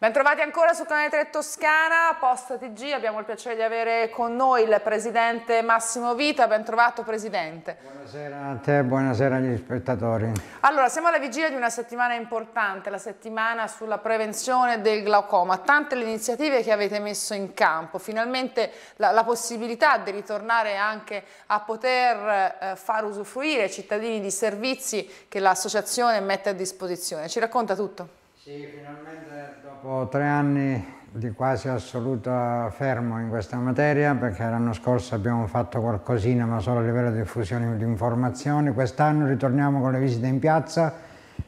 Bentrovati ancora su Canale 3 Toscana, Posta TG, abbiamo il piacere di avere con noi il Presidente Massimo Vita, bentrovato Presidente. Buonasera a te, buonasera agli spettatori. Allora, siamo alla vigilia di una settimana importante, la settimana sulla prevenzione del glaucoma, tante le iniziative che avete messo in campo, finalmente la, la possibilità di ritornare anche a poter eh, far usufruire i cittadini di servizi che l'associazione mette a disposizione. Ci racconta tutto? Sì, finalmente dopo tre anni di quasi assoluto fermo in questa materia, perché l'anno scorso abbiamo fatto qualcosina ma solo a livello di diffusione di informazioni, quest'anno ritorniamo con le visite in piazza,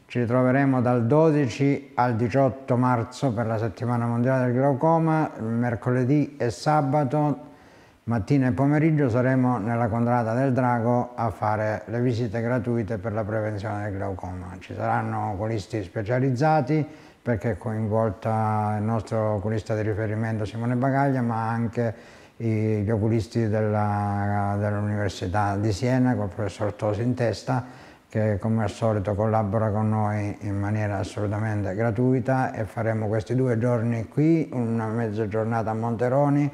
ci ritroveremo dal 12 al 18 marzo per la settimana mondiale del glaucoma, mercoledì e sabato mattina e pomeriggio saremo nella Contrada del Drago a fare le visite gratuite per la prevenzione del glaucoma. Ci saranno oculisti specializzati perché è coinvolta il nostro oculista di riferimento Simone Bagaglia ma anche gli oculisti dell'Università dell di Siena col professor Tosi in testa che come al solito collabora con noi in maniera assolutamente gratuita e faremo questi due giorni qui, una mezza giornata a Monteroni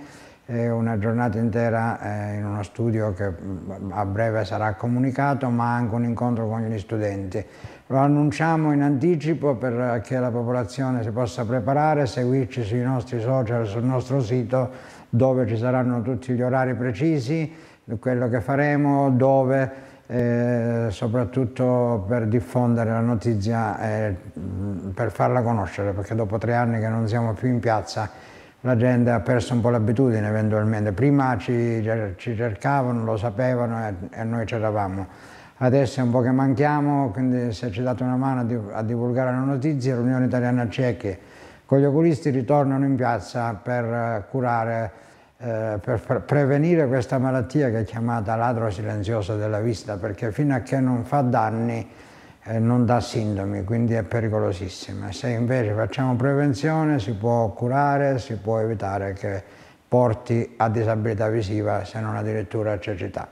una giornata intera eh, in uno studio che mm, a breve sarà comunicato, ma anche un incontro con gli studenti. Lo annunciamo in anticipo perché eh, la popolazione si possa preparare, seguirci sui nostri social, sul nostro sito, dove ci saranno tutti gli orari precisi, quello che faremo, dove, eh, soprattutto per diffondere la notizia, mm, per farla conoscere, perché dopo tre anni che non siamo più in piazza la gente ha perso un po' l'abitudine eventualmente. Prima ci, ci cercavano, lo sapevano e, e noi c'eravamo. Adesso è un po' che manchiamo, quindi se ci date una mano a divulgare la notizia, l'Unione Italiana Ciechi con gli oculisti ritornano in piazza per eh, curare, eh, per pre prevenire questa malattia che è chiamata ladro silenzioso della vista, perché fino a che non fa danni eh, non dà sintomi, quindi è pericolosissima. Se invece facciamo prevenzione si può curare, si può evitare che porti a disabilità visiva se non addirittura a cecità.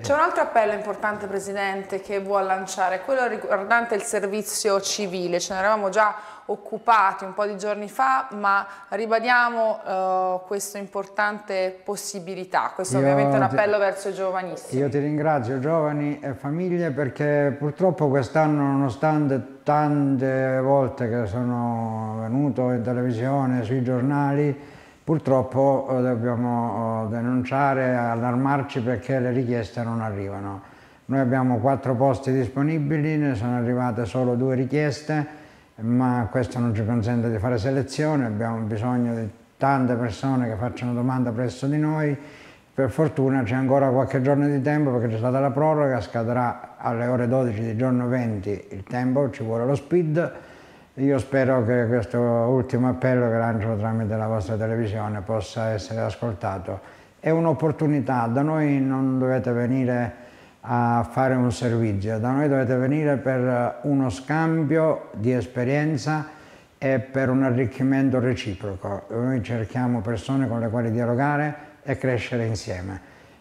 C'è un altro appello importante, Presidente, che vuol lanciare, quello riguardante il servizio civile. Ce ne eravamo già occupati un po' di giorni fa, ma ribadiamo uh, eh, questa importante possibilità. Questo io ovviamente è un appello ti, verso i giovanissimi. Io ti ringrazio, giovani e famiglie, perché purtroppo quest'anno, nonostante tante volte che sono venuto in televisione, sui giornali, Purtroppo eh, dobbiamo eh, denunciare, allarmarci perché le richieste non arrivano. Noi abbiamo quattro posti disponibili, ne sono arrivate solo due richieste, ma questo non ci consente di fare selezione, abbiamo bisogno di tante persone che facciano domanda presso di noi. Per fortuna c'è ancora qualche giorno di tempo perché c'è stata la proroga, scadrà alle ore 12 di giorno 20 il tempo, ci vuole lo speed io spero che questo ultimo appello che lancio tramite la vostra televisione possa essere ascoltato. È un'opportunità, da noi non dovete venire a fare un servizio, da noi dovete venire per uno scambio di esperienza e per un arricchimento reciproco. Noi cerchiamo persone con le quali dialogare e crescere insieme.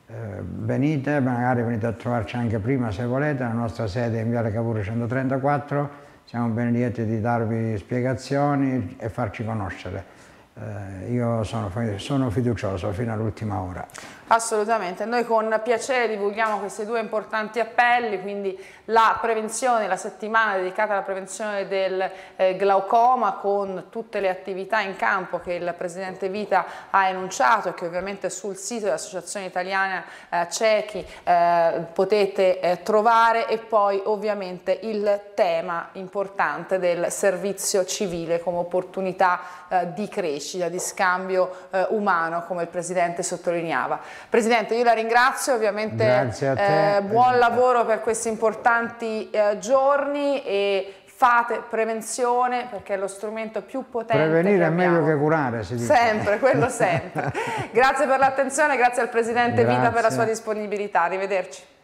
Eh, venite, magari venite a trovarci anche prima se volete, la nostra sede è in Viale Cavour 134 siamo ben lieti di darvi spiegazioni e farci conoscere eh, io sono, sono fiducioso fino all'ultima ora. Assolutamente, noi con piacere divulghiamo questi due importanti appelli, quindi la prevenzione, la settimana dedicata alla prevenzione del eh, glaucoma con tutte le attività in campo che il Presidente Vita ha enunciato e che ovviamente sul sito dell'Associazione Italiana eh, Ciechi eh, potete eh, trovare e poi ovviamente il tema importante del servizio civile come opportunità eh, di crescita riuscita di scambio eh, umano, come il Presidente sottolineava. Presidente, io la ringrazio, ovviamente eh, buon lavoro per questi importanti eh, giorni e fate prevenzione perché è lo strumento più potente. Prevenire è meglio che curare, si dice. Sempre, quello sempre. grazie per l'attenzione, grazie al Presidente grazie. Vita per la sua disponibilità, arrivederci.